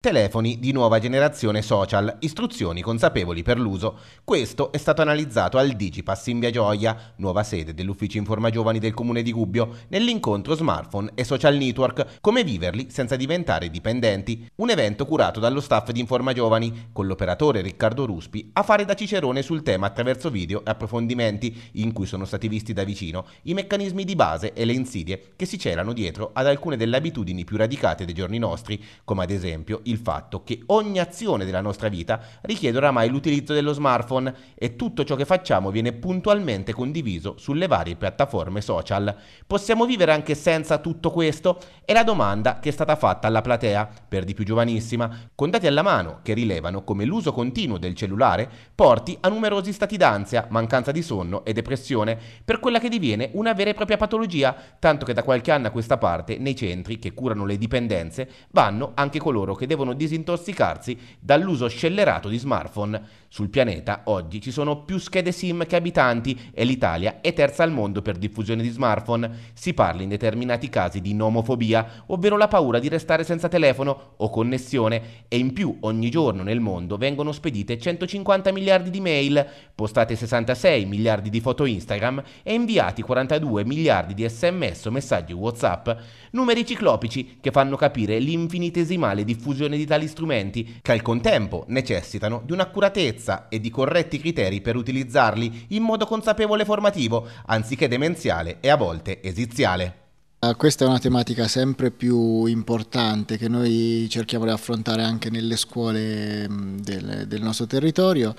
Telefoni di nuova generazione social, istruzioni consapevoli per l'uso. Questo è stato analizzato al Digipass in Via Gioia, nuova sede dell'ufficio Informa Giovani del comune di Gubbio, nell'incontro smartphone e social network, come viverli senza diventare dipendenti. Un evento curato dallo staff di Informa Giovani, con l'operatore Riccardo Ruspi a fare da cicerone sul tema attraverso video e approfondimenti, in cui sono stati visti da vicino i meccanismi di base e le insidie che si celano dietro ad alcune delle abitudini più radicate dei giorni nostri, come ad esempio il fatto che ogni azione della nostra vita richiede oramai l'utilizzo dello smartphone e tutto ciò che facciamo viene puntualmente condiviso sulle varie piattaforme social. Possiamo vivere anche senza tutto questo? È la domanda che è stata fatta alla platea, per di più giovanissima, con dati alla mano che rilevano come l'uso continuo del cellulare porti a numerosi stati d'ansia, mancanza di sonno e depressione, per quella che diviene una vera e propria patologia, tanto che da qualche anno a questa parte nei centri che curano le dipendenze vanno anche coloro che devono devono disintossicarsi dall'uso scellerato di smartphone. Sul pianeta oggi ci sono più schede SIM che abitanti e l'Italia è terza al mondo per diffusione di smartphone. Si parla in determinati casi di nomofobia, ovvero la paura di restare senza telefono o connessione e in più ogni giorno nel mondo vengono spedite 150 miliardi di mail, postate 66 miliardi di foto Instagram e inviati 42 miliardi di sms o messaggi WhatsApp, numeri ciclopici che fanno capire l'infinitesimale diffusione l'utilizzazione di tali strumenti, che al contempo necessitano di un'accuratezza e di corretti criteri per utilizzarli in modo consapevole e formativo, anziché demenziale e a volte esiziale. Ah, questa è una tematica sempre più importante che noi cerchiamo di affrontare anche nelle scuole mm, del, del nostro territorio.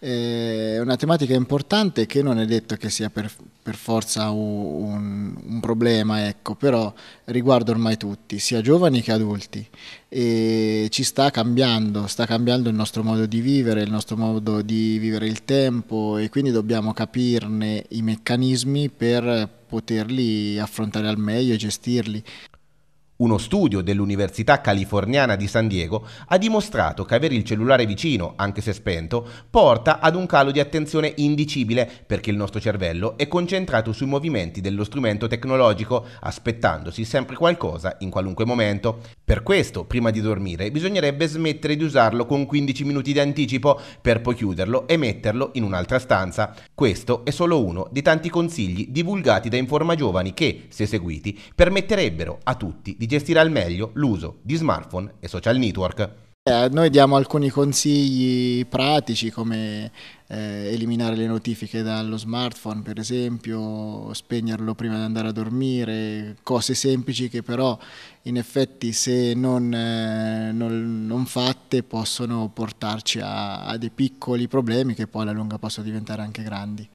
Eh, è una tematica importante che non è detto che sia per, per forza un, un, problema, ecco, però riguarda ormai tutti, sia giovani che adulti. E ci sta cambiando, sta cambiando il nostro modo di vivere, il nostro modo di vivere il tempo e quindi dobbiamo capirne i meccanismi per poterli affrontare al meglio e gestirli. Uno studio dell'Università Californiana di San Diego ha dimostrato che avere il cellulare vicino, anche se spento, porta ad un calo di attenzione indicibile perché il nostro cervello è concentrato sui movimenti dello strumento tecnologico, aspettandosi sempre qualcosa in qualunque momento. Per questo, prima di dormire, bisognerebbe smettere di usarlo con 15 minuti di anticipo per poi chiuderlo e metterlo in un'altra stanza. Questo è solo uno dei tanti consigli divulgati da Informa Giovani che, se seguiti, permetterebbero a tutti di di gestire al meglio l'uso di smartphone e social network. Eh, noi diamo alcuni consigli pratici come eh, eliminare le notifiche dallo smartphone per esempio, spegnerlo prima di andare a dormire, cose semplici che però in effetti se non, eh, non, non fatte possono portarci a, a dei piccoli problemi che poi alla lunga possono diventare anche grandi.